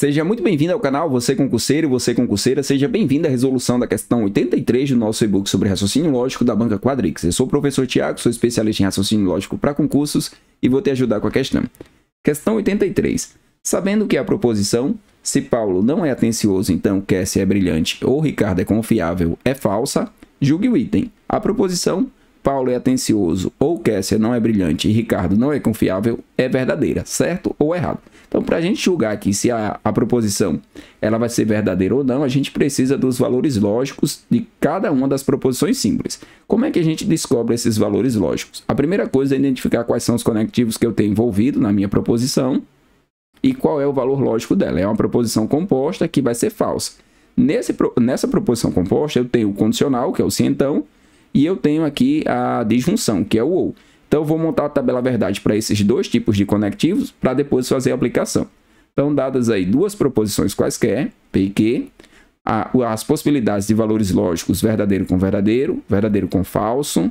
Seja muito bem-vindo ao canal, você concurseiro, você concurseira, seja bem-vindo à resolução da questão 83 do nosso e-book sobre raciocínio lógico da banca Quadrix. Eu sou o professor Tiago, sou especialista em raciocínio lógico para concursos e vou te ajudar com a questão. Questão 83. Sabendo que a proposição, se Paulo não é atencioso, então Cassie é brilhante ou Ricardo é confiável, é falsa, julgue o item. A proposição, Paulo é atencioso ou Cassie não é brilhante e Ricardo não é confiável, é verdadeira, certo ou errado? Então, para a gente julgar aqui se a, a proposição ela vai ser verdadeira ou não, a gente precisa dos valores lógicos de cada uma das proposições simples. Como é que a gente descobre esses valores lógicos? A primeira coisa é identificar quais são os conectivos que eu tenho envolvido na minha proposição e qual é o valor lógico dela. É uma proposição composta que vai ser falsa. Nesse, nessa proposição composta, eu tenho o condicional, que é o se então, e eu tenho aqui a disjunção, que é o ou. Então eu vou montar a tabela verdade para esses dois tipos de conectivos para depois fazer a aplicação. Então dadas aí duas proposições quaisquer, P e Q, a, as possibilidades de valores lógicos verdadeiro com verdadeiro, verdadeiro com falso,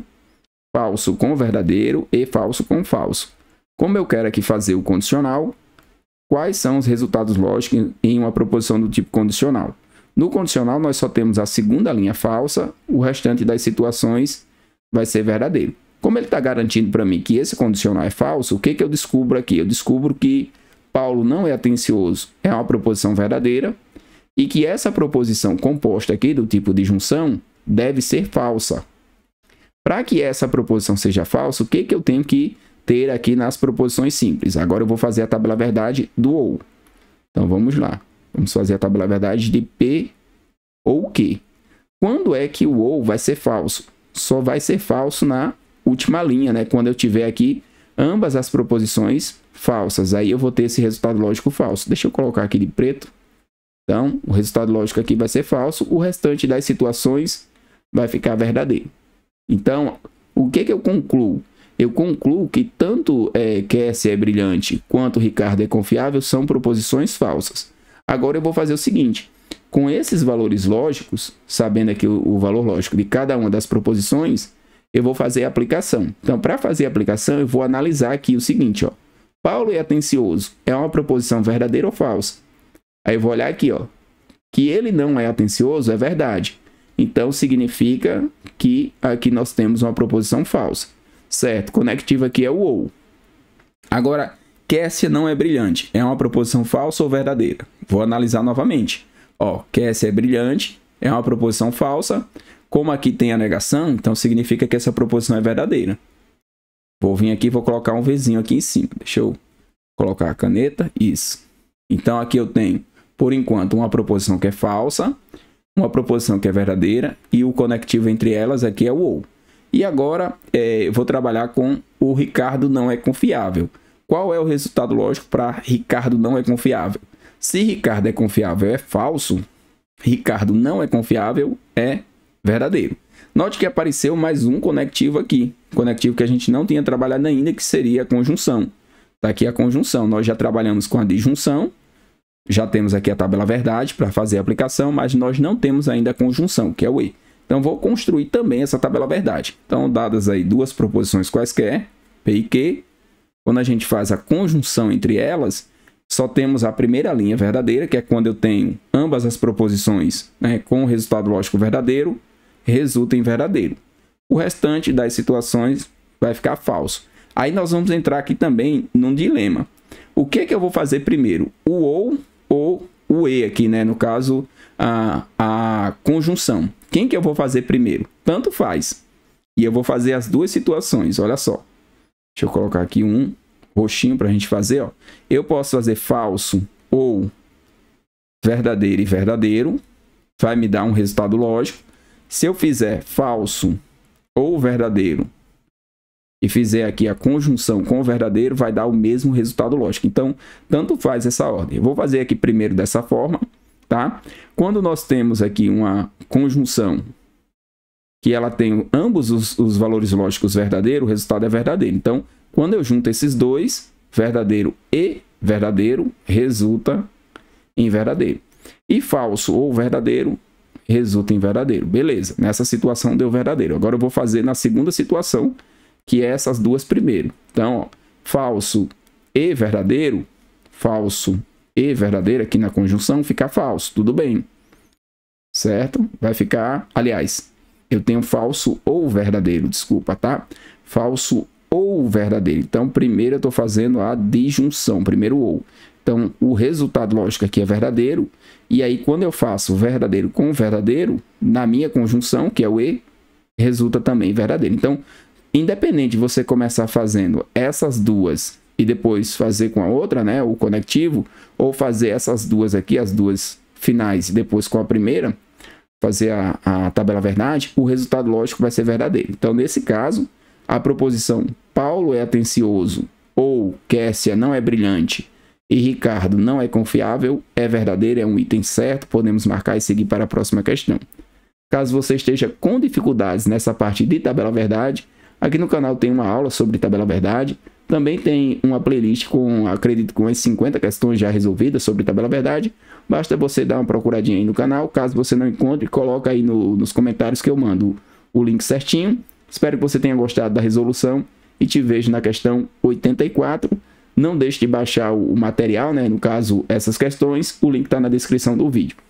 falso com verdadeiro e falso com falso. Como eu quero aqui fazer o condicional, quais são os resultados lógicos em uma proposição do tipo condicional? No condicional, nós só temos a segunda linha falsa, o restante das situações vai ser verdadeiro. Como ele está garantindo para mim que esse condicional é falso, o que, que eu descubro aqui? Eu descubro que Paulo não é atencioso, é uma proposição verdadeira, e que essa proposição composta aqui do tipo de junção deve ser falsa. Para que essa proposição seja falsa, o que, que eu tenho que ter aqui nas proposições simples? Agora eu vou fazer a tabela verdade do ou. Então vamos lá. Vamos fazer a tabela verdade de P ou Q. Quando é que o ou vai ser falso? Só vai ser falso na última linha, né? Quando eu tiver aqui ambas as proposições falsas, aí eu vou ter esse resultado lógico falso. Deixa eu colocar aqui de preto. Então, o resultado lógico aqui vai ser falso, o restante das situações vai ficar verdadeiro. Então, o que, que eu concluo? Eu concluo que tanto é, Cassie é brilhante quanto Ricardo é confiável são proposições falsas. Agora eu vou fazer o seguinte, com esses valores lógicos, sabendo aqui o, o valor lógico de cada uma das proposições, eu vou fazer a aplicação. Então, para fazer a aplicação, eu vou analisar aqui o seguinte, ó. Paulo é atencioso. É uma proposição verdadeira ou falsa? Aí eu vou olhar aqui, ó. Que ele não é atencioso é verdade. Então, significa que aqui nós temos uma proposição falsa. Certo, conectivo aqui é o ou. Agora, Cassia não é brilhante. É uma proposição falsa ou verdadeira? Vou analisar novamente. Ó, Cassia é brilhante, é uma proposição falsa. Como aqui tem a negação, então significa que essa proposição é verdadeira. Vou vir aqui, vou colocar um vizinho aqui em cima. Deixa eu colocar a caneta. Isso. Então aqui eu tenho, por enquanto, uma proposição que é falsa, uma proposição que é verdadeira e o conectivo entre elas aqui é o ou. E agora é, vou trabalhar com o Ricardo não é confiável. Qual é o resultado lógico para Ricardo não é confiável? Se Ricardo é confiável é falso, Ricardo não é confiável é verdadeiro. Note que apareceu mais um conectivo aqui, conectivo que a gente não tinha trabalhado ainda, que seria a conjunção. Está aqui a conjunção, nós já trabalhamos com a disjunção, já temos aqui a tabela verdade para fazer a aplicação, mas nós não temos ainda a conjunção, que é o E. Então, vou construir também essa tabela verdade. Então, dadas aí duas proposições quaisquer, P e Q, quando a gente faz a conjunção entre elas, só temos a primeira linha verdadeira, que é quando eu tenho ambas as proposições né, com o resultado lógico verdadeiro, resulta em verdadeiro. O restante das situações vai ficar falso. Aí nós vamos entrar aqui também num dilema. O que, é que eu vou fazer primeiro? O ou ou o e aqui, né? No caso, a, a conjunção. Quem que eu vou fazer primeiro? Tanto faz. E eu vou fazer as duas situações, olha só. Deixa eu colocar aqui um roxinho para a gente fazer, ó. Eu posso fazer falso ou verdadeiro e verdadeiro, vai me dar um resultado lógico. Se eu fizer falso ou verdadeiro e fizer aqui a conjunção com o verdadeiro, vai dar o mesmo resultado lógico. Então, tanto faz essa ordem. Eu vou fazer aqui primeiro dessa forma, tá? Quando nós temos aqui uma conjunção que ela tem ambos os, os valores lógicos verdadeiros, o resultado é verdadeiro. Então, quando eu junto esses dois, verdadeiro e verdadeiro, resulta em verdadeiro. E falso ou verdadeiro, resulta em verdadeiro. Beleza, nessa situação deu verdadeiro. Agora eu vou fazer na segunda situação, que é essas duas primeiro. Então, ó, falso e verdadeiro, falso e verdadeiro aqui na conjunção fica falso, tudo bem. Certo? Vai ficar, aliás, eu tenho falso ou verdadeiro, desculpa, tá? Falso ou verdadeiro. Então, primeiro eu estou fazendo a disjunção, primeiro ou. Então, o resultado lógico aqui é verdadeiro, e aí quando eu faço verdadeiro com verdadeiro, na minha conjunção, que é o e, resulta também verdadeiro. Então, independente de você começar fazendo essas duas e depois fazer com a outra, né, o conectivo, ou fazer essas duas aqui, as duas finais, e depois com a primeira, fazer a, a tabela verdade, o resultado lógico vai ser verdadeiro. Então, nesse caso, a proposição Paulo é atencioso ou Kessia não é brilhante e Ricardo não é confiável é verdadeira, é um item certo, podemos marcar e seguir para a próxima questão. Caso você esteja com dificuldades nessa parte de tabela verdade, aqui no canal tem uma aula sobre tabela verdade, também tem uma playlist com, acredito, com as 50 questões já resolvidas sobre tabela verdade. Basta você dar uma procuradinha aí no canal. Caso você não encontre, coloca aí no, nos comentários que eu mando o link certinho. Espero que você tenha gostado da resolução e te vejo na questão 84. Não deixe de baixar o material, né? no caso, essas questões. O link está na descrição do vídeo.